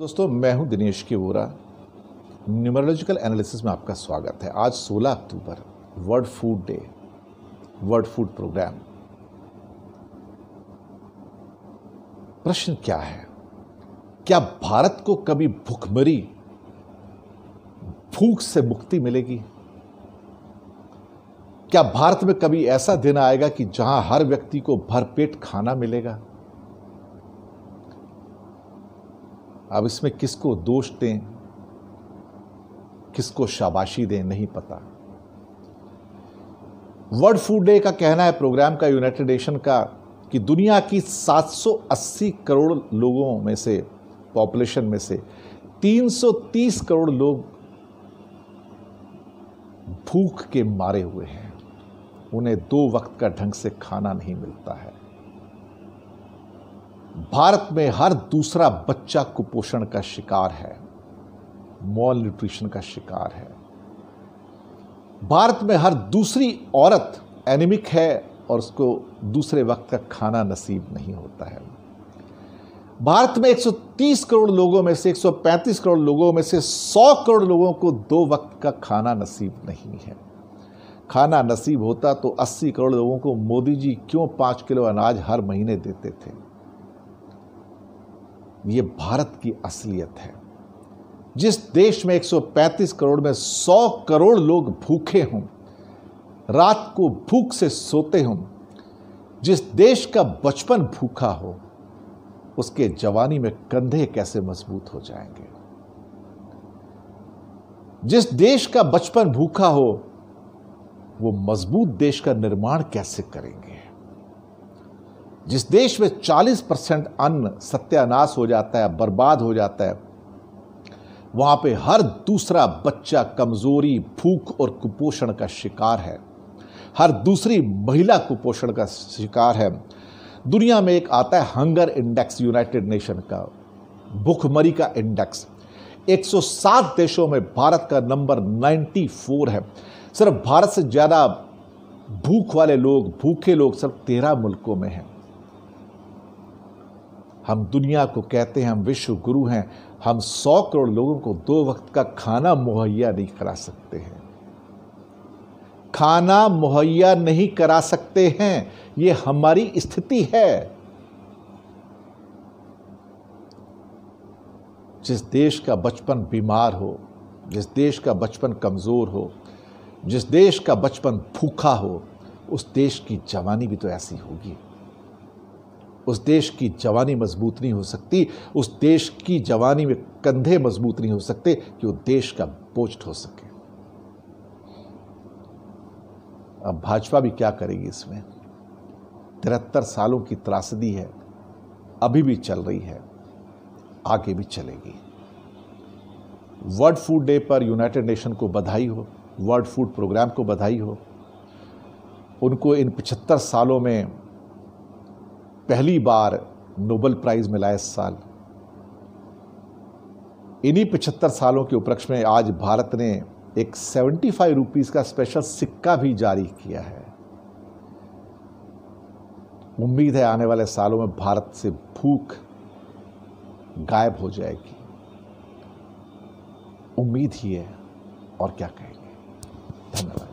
दोस्तों मैं हूं दिनेश के वोरा न्यूमरोलॉजिकल एनालिसिस में आपका स्वागत है आज 16 अक्टूबर world food day world food program प्रश्न क्या है क्या भारत को कभी भूखमरी भूख से मुक्ति मिलेगी क्या भारत में कभी ऐसा दिन आएगा कि जहां हर व्यक्ति को भरपेट खाना मिलेगा अब इसमें किसको दोष दें किसको शाबाशी दें नहीं पता वर्ल्ड फूड डे का कहना है प्रोग्राम का यूनाइटेड नेशन का कि दुनिया की 780 करोड़ लोगों में से पॉपुलेशन में से 330 करोड़ लोग भूख के मारे हुए हैं उन्हें दो वक्त का ढंग से खाना नहीं मिलता है भारत में हर दूसरा बच्चा कुपोषण का शिकार है मॉल न्यूट्रिशन का शिकार है भारत में हर दूसरी औरत एनिमिक है और उसको दूसरे वक्त का खाना नसीब नहीं होता है भारत में 130 करोड़ लोगों में से 135 करोड़ लोगों में से 100 करोड़ लोगों को दो वक्त का खाना नसीब नहीं है खाना नसीब होता तो 80 करोड़ लोगों को मोदी जी क्यों पाँच किलो अनाज हर महीने देते थे ये भारत की असलियत है जिस देश में 135 करोड़ में 100 करोड़ लोग भूखे हों रात को भूख से सोते हों जिस देश का बचपन भूखा हो उसके जवानी में कंधे कैसे मजबूत हो जाएंगे जिस देश का बचपन भूखा हो वो मजबूत देश का निर्माण कैसे करेंगे जिस देश में 40 परसेंट अन्न सत्यानाश हो जाता है बर्बाद हो जाता है वहाँ पे हर दूसरा बच्चा कमज़ोरी भूख और कुपोषण का शिकार है हर दूसरी महिला कुपोषण का शिकार है दुनिया में एक आता है हंगर इंडेक्स यूनाइटेड नेशन का भुखमरी का इंडेक्स 107 देशों में भारत का नंबर 94 है सिर्फ भारत से ज़्यादा भूख वाले लोग भूखे लोग सिर्फ तेरह मुल्कों में हैं हम दुनिया को कहते हैं हम विश्व गुरु हैं हम सौ करोड़ लोगों को दो वक्त का खाना मुहैया नहीं करा सकते हैं खाना मुहैया नहीं करा सकते हैं ये हमारी स्थिति है जिस देश का बचपन बीमार हो जिस देश का बचपन कमज़ोर हो जिस देश का बचपन भूखा हो उस देश की जवानी भी तो ऐसी होगी उस देश की जवानी मजबूत नहीं हो सकती उस देश की जवानी में कंधे मजबूत नहीं हो सकते कि वो देश का बोझ हो सके अब भाजपा भी क्या करेगी इसमें तिहत्तर सालों की त्रासदी है अभी भी चल रही है आगे भी चलेगी वर्ल्ड फूड डे पर यूनाइटेड नेशन को बधाई हो वर्ल्ड फूड प्रोग्राम को बधाई हो उनको इन पचहत्तर सालों में पहली बार नोबल प्राइज़ मिला इस साल इन्हीं पिछहत्तर सालों के उपलक्ष्य में आज भारत ने एक सेवेंटी फाइव रुपीज़ का स्पेशल सिक्का भी जारी किया है उम्मीद है आने वाले सालों में भारत से भूख गायब हो जाएगी उम्मीद ही है और क्या कहेंगे धन्यवाद